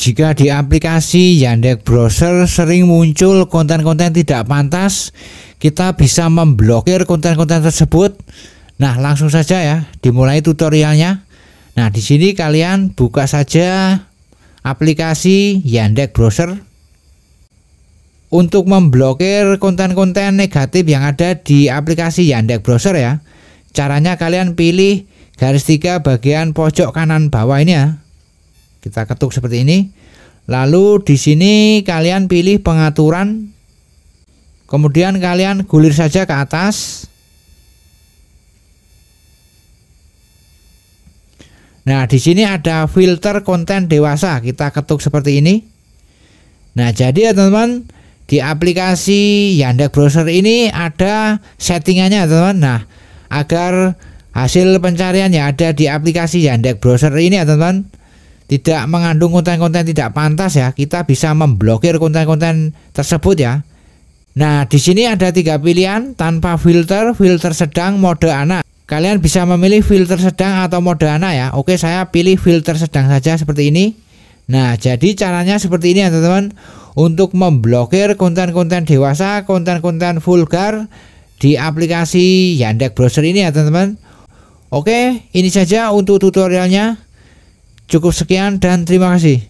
Jika di aplikasi Yandex Browser sering muncul konten-konten tidak pantas, kita bisa memblokir konten-konten tersebut. Nah, langsung saja ya, dimulai tutorialnya. Nah, di sini kalian buka saja aplikasi Yandex Browser. Untuk memblokir konten-konten negatif yang ada di aplikasi Yandex Browser ya. Caranya kalian pilih garis tiga bagian pojok kanan bawah ini ya kita ketuk seperti ini. Lalu di sini kalian pilih pengaturan. Kemudian kalian gulir saja ke atas. Nah, di sini ada filter konten dewasa. Kita ketuk seperti ini. Nah, jadi ya teman-teman, di aplikasi Yandex Browser ini ada settingannya teman-teman. Nah, agar hasil pencarian yang ada di aplikasi Yandex Browser ini ya teman-teman tidak mengandung konten-konten tidak pantas ya, kita bisa memblokir konten-konten tersebut ya. Nah, di sini ada tiga pilihan tanpa filter, filter sedang, mode anak. Kalian bisa memilih filter sedang atau mode anak ya. Oke, saya pilih filter sedang saja seperti ini. Nah, jadi caranya seperti ini ya teman-teman. Untuk memblokir konten-konten dewasa, konten-konten vulgar di aplikasi Yandex Browser ini ya teman-teman. Oke, ini saja untuk tutorialnya. Cukup sekian dan terima kasih.